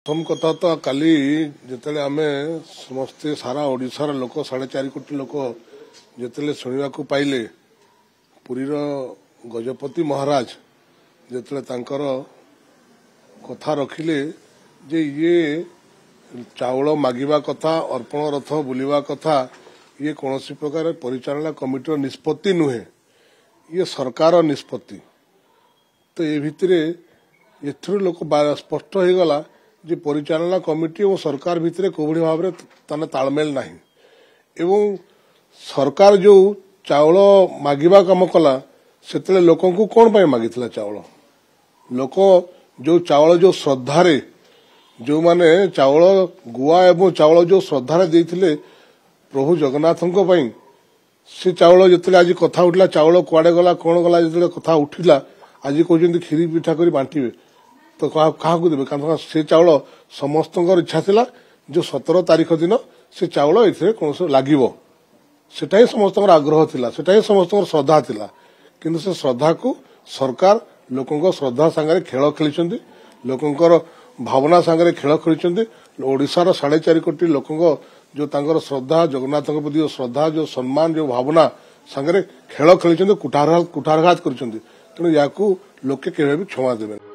ପ୍ରଥମ କଥା ତ କାଲି ଯେତେବେଳେ ଆମେ ସମସ୍ତେ ସାରା ଓଡ଼ିଶାର ଲୋକ ସାଢ଼େ ଚାରି କୋଟି ଲୋକ ଯେତେବେଳେ ଶୁଣିବାକୁ ପାଇଲେ ପୁରୀର ଗଜପତି ମହାରାଜ ଯେତେବେଳେ ତାଙ୍କର କଥା ରଖିଲେ ଯେ ଇଏ ଚାଉଳ ମାଗିବା କଥା ଅର୍ପଣ ରଥ ବୁଲିବା କଥା ଇଏ କୌଣସି ପ୍ରକାର ପରିଚାଳନା କମିଟିର ନିଷ୍ପତ୍ତି ନୁହେଁ ଇଏ ସରକାର ନିଷ୍ପତ୍ତି ତ ଏ ଭିତରେ ଏଥିରୁ ଲୋକ ସ୍ପଷ୍ଟ ହୋଇଗଲା ଯେ ପରିଚାଳନା କମିଟି ଏବଂ ସରକାର ଭିତରେ କେଉଁଭଳି ଭାବରେ ତାହେଲେ ତାଳମେଳ ନାହିଁ ଏବଂ ସରକାର ଯେଉଁ ଚାଉଳ ମାଗିବା କାମ କଲା ସେତେବେଳେ ଲୋକଙ୍କୁ କ'ଣ ପାଇଁ ମାଗିଥିଲା ଚାଉଳ ଲୋକ ଯେଉଁ ଚାଉଳ ଯେଉଁ ଶ୍ରଦ୍ଧାରେ ଯେଉଁମାନେ ଚାଉଳ ଗୁଆ ଏବଂ ଚାଉଳ ଯେଉଁ ଶ୍ରଦ୍ଧାରେ ଦେଇଥିଲେ ପ୍ରଭୁ ଜଗନ୍ନାଥଙ୍କ ପାଇଁ ସେ ଚାଉଳ ଯେତେବେଳେ ଆଜି କଥା ଉଠିଲା ଚାଉଳ କୁଆଡ଼େ ଗଲା କ'ଣ ଗଲା ଯେତେବେଳେ କଥା ଉଠିଲା ଆଜି କହୁଛନ୍ତି କ୍ଷୀରି ପିଠା କରି ବାଣ୍ଟିବେ ତ କାହାକୁ ଦେବେ କାରଣ ସେ ଚାଉଳ ସମସ୍ତଙ୍କର ଇଚ୍ଛା ଥିଲା ଯେ ସତର ତାରିଖ ଦିନ ସେ ଚାଉଳ ଏଥିରେ କୌଣସି ଲାଗିବ ସେଟା ହିଁ ସମସ୍ତଙ୍କର ଆଗ୍ରହ ଥିଲା ସେଟା ହିଁ ସମସ୍ତଙ୍କର ଶ୍ରଦ୍ଧା ଥିଲା କିନ୍ତୁ ସେ ଶ୍ରଦ୍ଧାକୁ ସରକାର ଲୋକଙ୍କ ଶ୍ରଦ୍ଧା ସାଙ୍ଗରେ ଖେଳ ଖେଳିଛନ୍ତି ଲୋକଙ୍କର ଭାବନା ସାଙ୍ଗରେ ଖେଳ ଖେଳିଛନ୍ତି ଓଡ଼ିଶାର ସାଢ଼େ ଚାରି କୋଟି ଲୋକଙ୍କ ଯେଉଁ ତାଙ୍କର ଶ୍ରଦ୍ଧା ଜଗନ୍ନାଥଙ୍କ ପ୍ରତି ଯେଉଁ ଶ୍ରଦ୍ଧା ଯେଉଁ ସମ୍ମାନ ଯେଉଁ ଭାବନା ସାଙ୍ଗରେ ଖେଳ ଖେଳିଛନ୍ତି କୁଠାରଘାତ କରିଛନ୍ତି ତେଣୁ ଏହାକୁ ଲୋକେ କେବେ ବି କ୍ଷମା ଦେବେନି